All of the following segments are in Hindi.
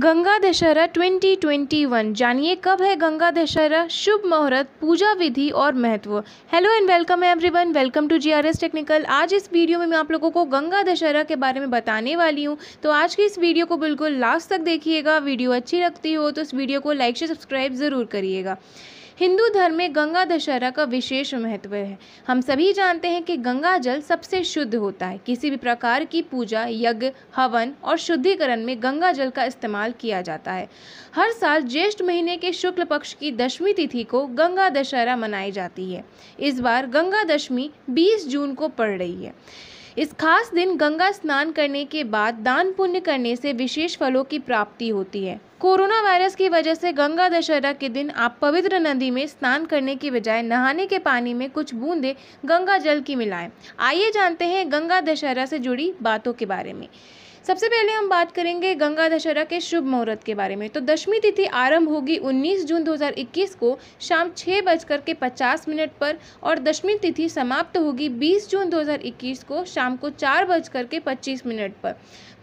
गंगा दशहरा 2021 जानिए कब है गंगा दशहरा शुभ मुहूर्त पूजा विधि और महत्व hello and welcome everyone welcome to GRS technical आज इस वीडियो में मैं आप लोगों को गंगा दशहरा के बारे में बताने वाली हूँ तो आज की इस वीडियो को बिल्कुल लास्ट तक देखिएगा वीडियो अच्छी लगती हो तो इस वीडियो को लाइक से सब्सक्राइब ज़रूर करिएगा हिंदू धर्म में गंगा दशहरा का विशेष महत्व है हम सभी जानते हैं कि गंगा जल सबसे शुद्ध होता है किसी भी प्रकार की पूजा यज्ञ हवन और शुद्धिकरण में गंगा जल का इस्तेमाल किया जाता है हर साल ज्येष्ठ महीने के शुक्ल पक्ष की दशमी तिथि को गंगा दशहरा मनाई जाती है इस बार गंगा दशमी 20 जून को पड़ रही है इस खास दिन गंगा स्नान करने के बाद दान पुण्य करने से विशेष फलों की प्राप्ति होती है कोरोना वायरस की वजह से गंगा दशहरा के दिन आप पवित्र नदी में स्नान करने के बजाय नहाने के पानी में कुछ बूंदे गंगा जल की मिलाएं आइए जानते हैं गंगा दशहरा से जुड़ी बातों के बारे में सबसे पहले हम बात करेंगे गंगा दशहरा के शुभ मुहूर्त के बारे में तो दशमी तिथि आरंभ होगी 19 जून 2021 को शाम छः बजकर के पचास मिनट पर और दशमी तिथि समाप्त होगी 20 जून 2021 को शाम को चार बजकर के पच्चीस मिनट पर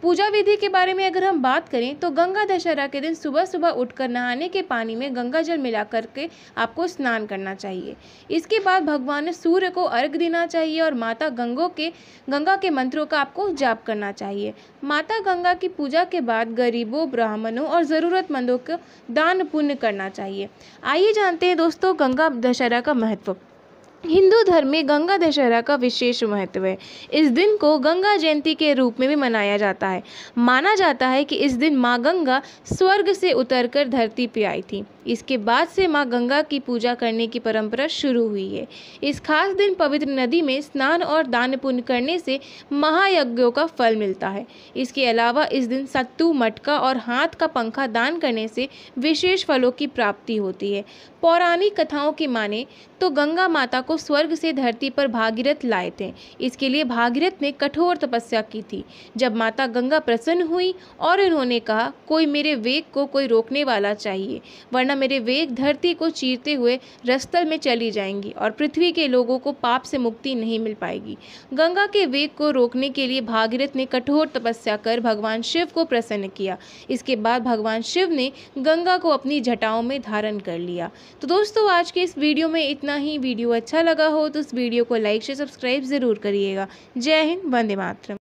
पूजा विधि के बारे में अगर हम बात करें तो गंगा दशहरा के दिन सुबह सुबह उठकर नहाने के पानी में गंगा जल मिला करके आपको स्नान करना चाहिए इसके बाद भगवान सूर्य को अर्घ देना चाहिए और माता गंगों के गंगा के मंत्रों का आपको जाप करना चाहिए माता गंगा की पूजा के बाद गरीबों ब्राह्मणों और ज़रूरतमंदों को दान पुण्य करना चाहिए आइए जानते हैं दोस्तों गंगा दशहरा का महत्व हिंदू धर्म में गंगा दशहरा का विशेष महत्व है इस दिन को गंगा जयंती के रूप में भी मनाया जाता है माना जाता है कि इस दिन माँ गंगा स्वर्ग से उतरकर धरती पर आई थी इसके बाद से माँ गंगा की पूजा करने की परंपरा शुरू हुई है इस खास दिन पवित्र नदी में स्नान और दान पुण्य करने से महायज्ञों का फल मिलता है इसके अलावा इस दिन सत्तू मटका और हाथ का पंखा दान करने से विशेष फलों की प्राप्ति होती है पौराणिक कथाओं की माने तो गंगा माता को को स्वर्ग से धरती पर भागीरथ लाए थे इसके लिए भागीरथ ने कठोर तपस्या की थी जब माता गंगा प्रसन्न हुई और उन्होंने कहा कोई मेरे वेग को कोई रोकने वाला चाहिए वरना मेरे वेग धरती को चीरते हुए रस्तल में चली जाएंगी और पृथ्वी के लोगों को पाप से मुक्ति नहीं मिल पाएगी गंगा के वेग को रोकने के लिए भागीरथ ने कठोर तपस्या कर भगवान शिव को प्रसन्न किया इसके बाद भगवान शिव ने गंगा को अपनी जटाओं में धारण कर लिया तो दोस्तों आज के इस वीडियो में इतना ही वीडियो अच्छा लगा हो तो उस वीडियो को लाइक से सब्सक्राइब ज़रूर करिएगा जय हिंद वंदे मातरम